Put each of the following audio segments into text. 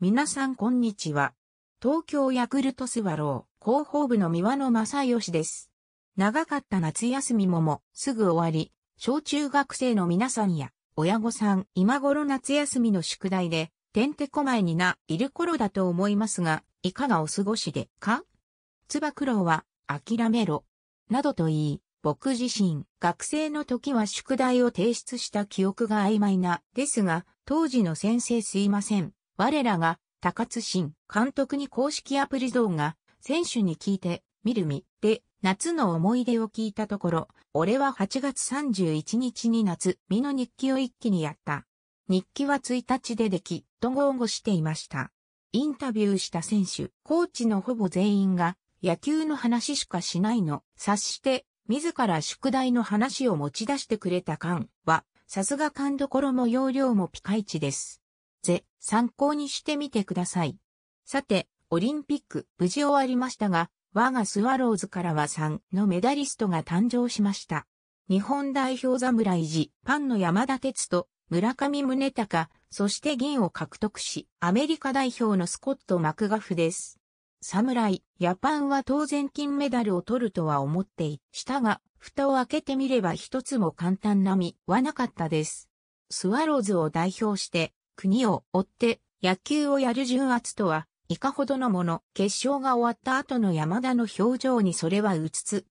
皆さんこんにちは。東京ヤクルトスワロー広報部の三輪野正義です。長かった夏休みももすぐ終わり、小中学生の皆さんや親御さん今頃夏休みの宿題でてんてこまいにないる頃だと思いますが、いかがお過ごしでかつば九郎は諦めろ。などと言い、僕自身、学生の時は宿題を提出した記憶が曖昧な、ですが、当時の先生すいません。我らが、高津新監督に公式アプリ像が、選手に聞いて、見るみ、で、夏の思い出を聞いたところ、俺は8月31日に夏、美の日記を一気にやった。日記は1日ででき、と豪語していました。インタビューした選手、コーチのほぼ全員が、野球の話しかしないの、察して、自ら宿題の話を持ち出してくれた感は、さすが勘どころも容量もピカイチです。ぜ、参考にしてみてください。さて、オリンピック無事終わりましたが、我がスワローズからは3のメダリストが誕生しました。日本代表侍ジパンの山田哲人、村上宗隆、そして銀を獲得し、アメリカ代表のスコット・マクガフです。侍、ヤパンは当然金メダルを取るとは思っていしたが、蓋を開けてみれば一つも簡単なみはなかったです。スワローズを代表して国を追って野球をやる重圧とは、いかほどのもの、決勝が終わった後の山田の表情にそれは映っ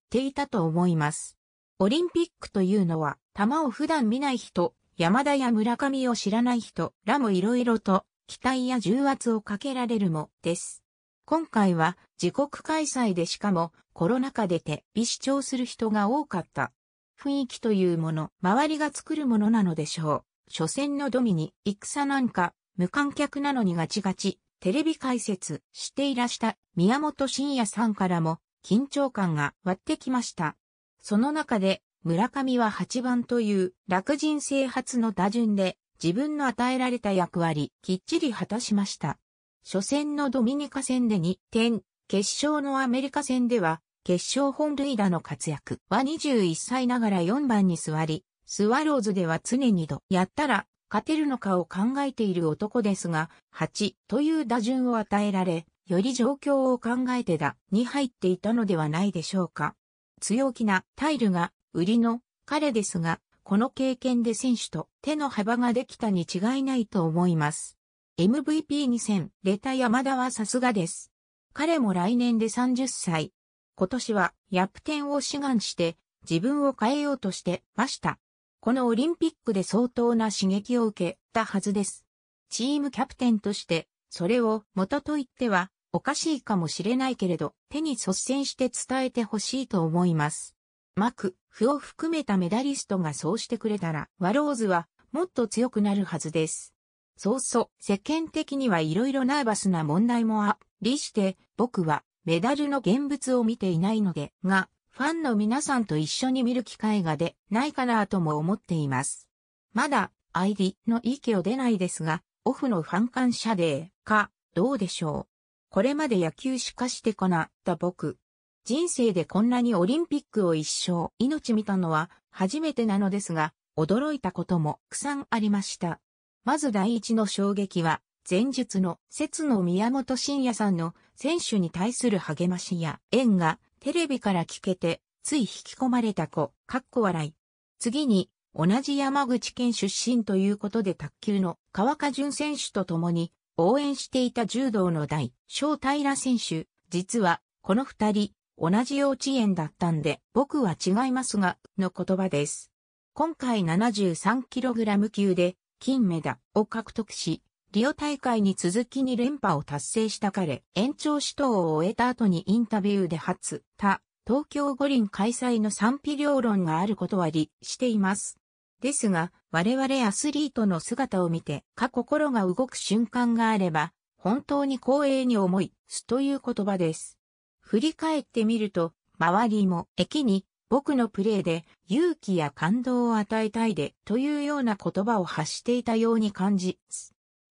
ていたと思います。オリンピックというのは、球を普段見ない人、山田や村上を知らない人らも色々と期待や重圧をかけられるもです。今回は自国開催でしかもコロナ禍でて、微視聴する人が多かった。雰囲気というもの、周りが作るものなのでしょう。初戦のドミニ、戦なんか、無観客なのにガチガチ、テレビ解説していらした宮本慎也さんからも、緊張感が割ってきました。その中で、村上は8番という楽人生初の打順で自分の与えられた役割きっちり果たしました。初戦のドミニカ戦で2点、決勝のアメリカ戦では決勝本塁打の活躍は21歳ながら4番に座り、スワローズでは常にとやったら勝てるのかを考えている男ですが、8という打順を与えられ、より状況を考えてだに入っていたのではないでしょうか。強気なタイルが売りの彼ですが、この経験で選手と手の幅ができたに違いないと思います。MVP2000 レタ山田はさすがです。彼も来年で30歳。今年は、ヤプテンを志願して、自分を変えようとしてました。このオリンピックで相当な刺激を受けたはずです。チームキャプテンとして、それを元と言ってはおかしいかもしれないけれど、手に率先して伝えてほしいと思います。マク、フを含めたメダリストがそうしてくれたら、ワローズはもっと強くなるはずです。そうそう、世間的にはいろいろナーバスな問題もありして、僕はメダルの現物を見ていないので、が、ファンの皆さんと一緒に見る機会が出ないかなとも思っています。まだ ID の域を出ないですが、オフのファン感謝デーかどうでしょう。これまで野球しかしてこなった僕。人生でこんなにオリンピックを一生命見たのは初めてなのですが、驚いたこともくさんありました。まず第一の衝撃は、前述の説の宮本慎也さんの選手に対する励ましや縁がテレビから聞けて、つい引き込まれた子、かっこ笑い。次に、同じ山口県出身ということで卓球の川鹿淳選手と共に応援していた柔道の大小平選手。実は、この二人、同じ幼稚園だったんで、僕は違いますが、の言葉です。今回 73kg 級で、金メダを獲得し、リオ大会に続き2連覇を達成した彼、延長指導を終えた後にインタビューで初、他、東京五輪開催の賛否両論があることは理しています。ですが、我々アスリートの姿を見て、か心が動く瞬間があれば、本当に光栄に思い、すという言葉です。振り返ってみると、周りも駅に僕のプレーで勇気や感動を与えたいでというような言葉を発していたように感じ、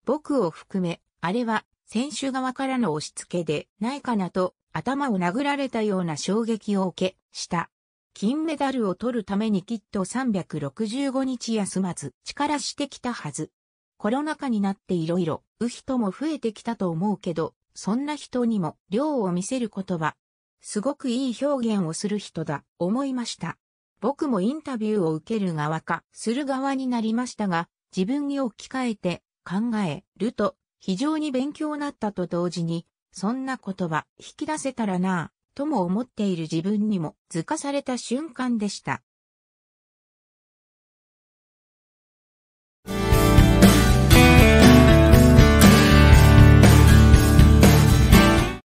僕を含め、あれは選手側からの押し付けでないかなと頭を殴られたような衝撃を受け、した。金メダルを取るためにきっと365日休まず力してきたはず。コロナ禍になって色々、う人も増えてきたと思うけど、そんな人にも量を見せる言葉。すごくいい表現をする人だ、思いました。僕もインタビューを受ける側か、する側になりましたが、自分に置き換えて考えると非常に勉強になったと同時に、そんな言葉引き出せたらなぁ、とも思っている自分にも図化された瞬間でした。